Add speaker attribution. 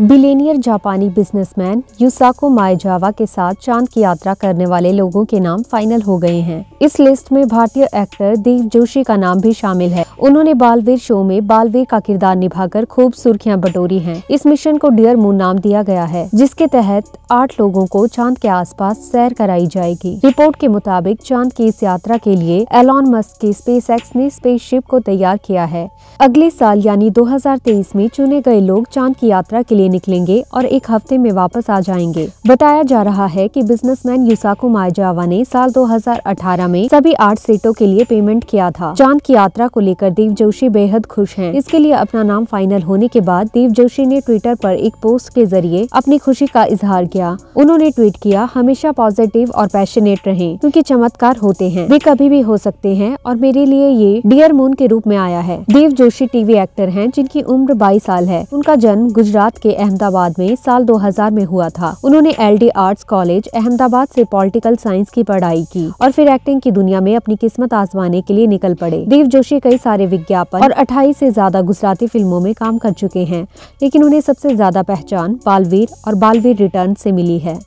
Speaker 1: Billionaire जापानी businessman युसाको माएजावा के साथ चांद की यात्रा करने वाले लोगों के नाम फाइनल हो गए हैं इस लिस्ट में भारतीय एक्टर देव जोशी का नाम भी शामिल है उन्होंने बालवीर शो में बालवीर का किरदार निभाकर खूब सुर्खियां बटोरी हैं। इस मिशन को डियर मून नाम दिया गया है जिसके तहत आठ लोगों को चांद के आसपास सैर कराई जाएगी रिपोर्ट के मुताबिक चांद की इस यात्रा के लिए एलॉन मस्क के स्पेस ने स्पेसशिप को तैयार किया है अगले साल यानी 2023 में चुने गए लोग चांद की यात्रा के लिए लिए निकलेंगे और एक हफ्ते में वापस आ जाएंगे बताया जा रहा है कि बिजनेसमैन युसाको मायजावा ने साल 2018 में सभी आठ सीटों के लिए पेमेंट किया था चांद की यात्रा को लेकर देव जोशी बेहद खुश हैं। इसके लिए अपना नाम फाइनल होने के बाद देव जोशी ने ट्विटर पर एक पोस्ट के जरिए अपनी खुशी का इजहार किया उन्होंने ट्वीट किया हमेशा पॉजिटिव और पैशनेट रहे क्यूँकी चमत्कार होते हैं वे कभी भी हो सकते हैं और मेरे लिए ये डियर मून के रूप में आया है देव जोशी टीवी एक्टर है जिनकी उम्र बाईस साल है उनका जन्म गुजरात के अहमदाबाद में साल 2000 में हुआ था उन्होंने एलडी आर्ट्स कॉलेज अहमदाबाद से पॉलिटिकल साइंस की पढ़ाई की और फिर एक्टिंग की दुनिया में अपनी किस्मत आजमाने के लिए निकल पड़े देव जोशी कई सारे विज्ञापन और अट्ठाईस ऐसी ज्यादा गुजराती फिल्मों में काम कर चुके हैं लेकिन उन्हें सबसे ज्यादा पहचान बालवीर और बालवीर रिटर्न ऐसी मिली है